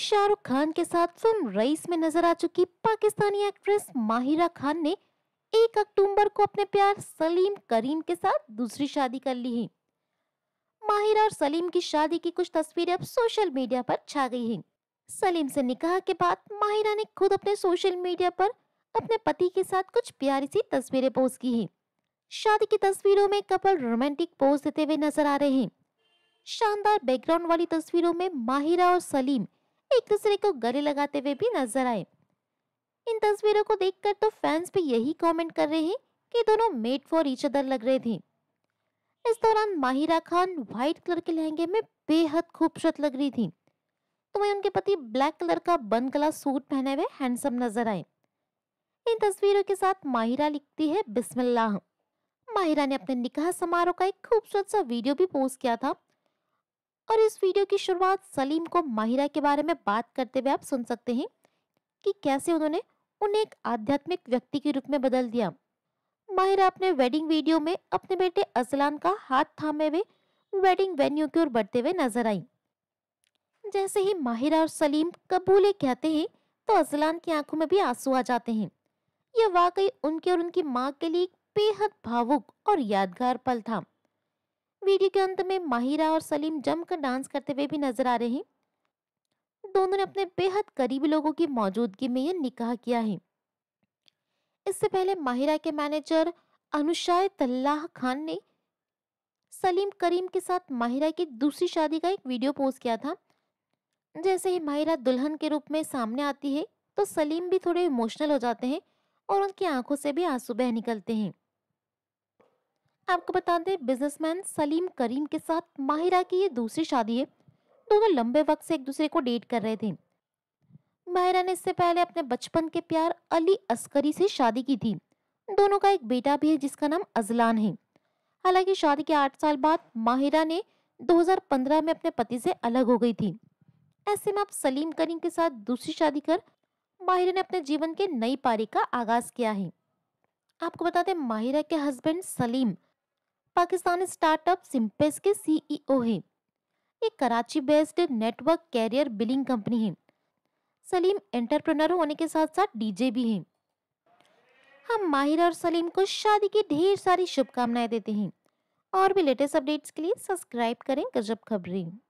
शाहरुख खान के साथ film rice में नजर आ चुकी पाकिस्तानी एक्ट्रेस माहिरा खान ने 1 अक्टूबर को अपने प्यार सलीम करीम के साथ दूसरी शादी कर ली है माहिरा और सलीम की शादी की कुछ तस्वीरें अब सोशल मीडिया पर छा गई हैं। सलीम से निकाह के बाद माहिरा ने खुद अपने सोशल मीडिया पर अपने पति के साथ कुछ प्यारी सी तस्वीरें पोस्ट की हैं। शादी की तस्वीरों में कपल रोमांटिक पोज देते हुए नजर आ रहे हैं शानदार बैकग्राउंड वाली तस्वीरों में माहिरा और सलीम एक दूसरे को गले लगाते हुए भी नजर आए इन तस्वीरों को देखकर तो फैंस भी यही कमेंट कर रहे हैं कि दोनों मेड फॉर ईच अदर लग रहे थे इस दौरान माहिरा खान व्हाइट कलर के लहंगे में बेहद खूबसूरत लग रही थी तो वही उनके पति ब्लैक कलर का बन गला सूट पहने हुए हैंडसम नजर आए इन तस्वीरों के साथ माहिरा लिखती है बिस्मिल्लाह माहिरा ने अपने निकाह समारोह का एक खूबसूरत सा वीडियो भी पोस्ट किया था और इस वीडियो की शुरुआत सलीम को माहिरा के बारे में बात करते हुए आप सुन सकते हैं कि कैसे उन्होंने उन्हें एक आध्यात्मिक व्यक्ति के रूप में बदल दिया माहिरा अपने वेडिंग वीडियो में अपने बेटे असलान का हाथ थामे हुए वेडिंग वेन्यू की ओर बढ़ते हुए नजर आई जैसे ही माहिरा और सलीम कबूले कहते हैं तो असलान की आंखों में भी आंसू आ जाते हैं यह वाकई उनके और उनकी माँ के लिए बेहद भावुक और यादगार पल था वीडियो के अंत में माहिरा और सलीम जमकर डांस करते हुए भी नजर आ रहे हैं दोनों ने अपने बेहद करीबी लोगों की मौजूदगी में यह निकाह किया है इससे पहले माहिरा के मैनेजर अनुशाय तल्लाह खान ने सलीम करीम के साथ माहिरा की दूसरी शादी का एक वीडियो पोस्ट किया था जैसे ही माहिरा दुल्हन के रूप में सामने आती है तो सलीम भी थोड़े इमोशनल हो जाते हैं और उनकी आंखों से भी आंसू बह निकलते हैं आपको बता दें बिजनेसमैन सलीम करीम के साथ माहिरा की ये दूसरी शादी है दोनों लंबे वक्त से एक दूसरे को डेट कर रहे थे माहिरा ने इससे पहले अपने बचपन के प्यार अली अस्करी से शादी की थी दोनों का एक बेटा भी है जिसका नाम अजलान है हालांकि शादी के आठ साल बाद माहिरा ने 2015 में अपने पति से अलग हो गई थी ऐसे में आप सलीम करीम के साथ दूसरी शादी कर माहिरा ने अपने जीवन के नई पारी का आगाज किया है आपको बता दें माहिरा के हस्बैंड सलीम पाकिस्तान स्टार्टअप सिम्पेस के सीईओ है ये Karachi based network carrier billing company है सलीम एंटरप्रेनर होने के साथ साथ डीजे भी हैं हम माहिर और सलीम को शादी की ढेर सारी शुभकामनाएं देते हैं और भी लेटेस्ट अपडेट्स के लिए सब्सक्राइब करें गजब खबरें